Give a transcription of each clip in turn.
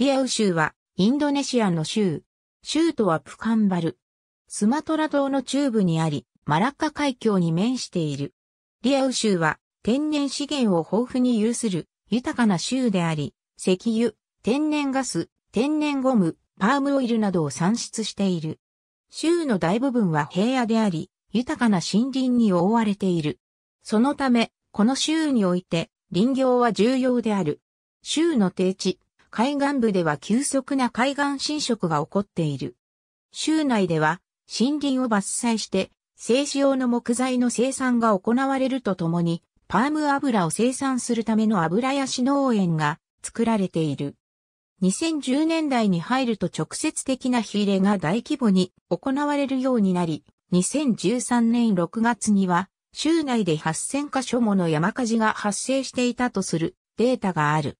リアウ州は、インドネシアの州。州都はプカンバル。スマトラ島の中部にあり、マラッカ海峡に面している。リアウ州は、天然資源を豊富に有する、豊かな州であり、石油、天然ガス、天然ゴム、パームオイルなどを産出している。州の大部分は平野であり、豊かな森林に覆われている。そのため、この州において、林業は重要である。州の低地、海岸部では急速な海岸侵食が起こっている。州内では森林を伐採して製紙用の木材の生産が行われるとともに、パーム油を生産するための油やし農園が作られている。2010年代に入ると直接的な火入れが大規模に行われるようになり、2013年6月には、州内で8000カ所もの山火事が発生していたとするデータがある。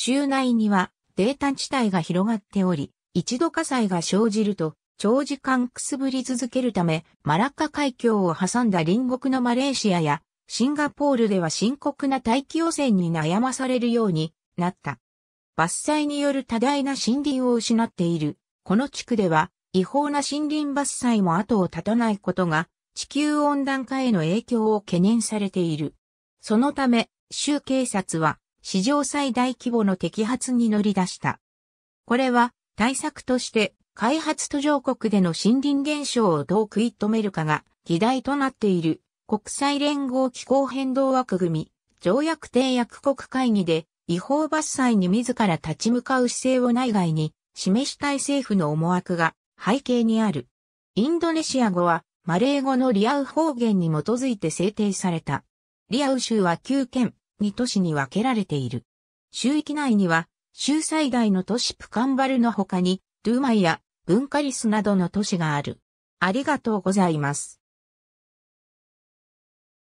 州内には泥炭地帯が広がっており、一度火災が生じると、長時間くすぶり続けるため、マラッカ海峡を挟んだ隣国のマレーシアや、シンガポールでは深刻な大気汚染に悩まされるようになった。伐採による多大な森林を失っている。この地区では、違法な森林伐採も後を絶たないことが、地球温暖化への影響を懸念されている。そのため、州警察は、史上最大規模の摘発に乗り出した。これは対策として開発途上国での森林減少をどう食い止めるかが議題となっている国際連合気候変動枠組み条約締約国会議で違法伐採に自ら立ち向かう姿勢を内外に示したい政府の思惑が背景にある。インドネシア語はマレー語のリアウ方言に基づいて制定された。リアウ州は9県、2都市に分けられている。州域内には、州最大の都市プカンバルの他に、ドゥーマイやブンカリスなどの都市がある。ありがとうございます。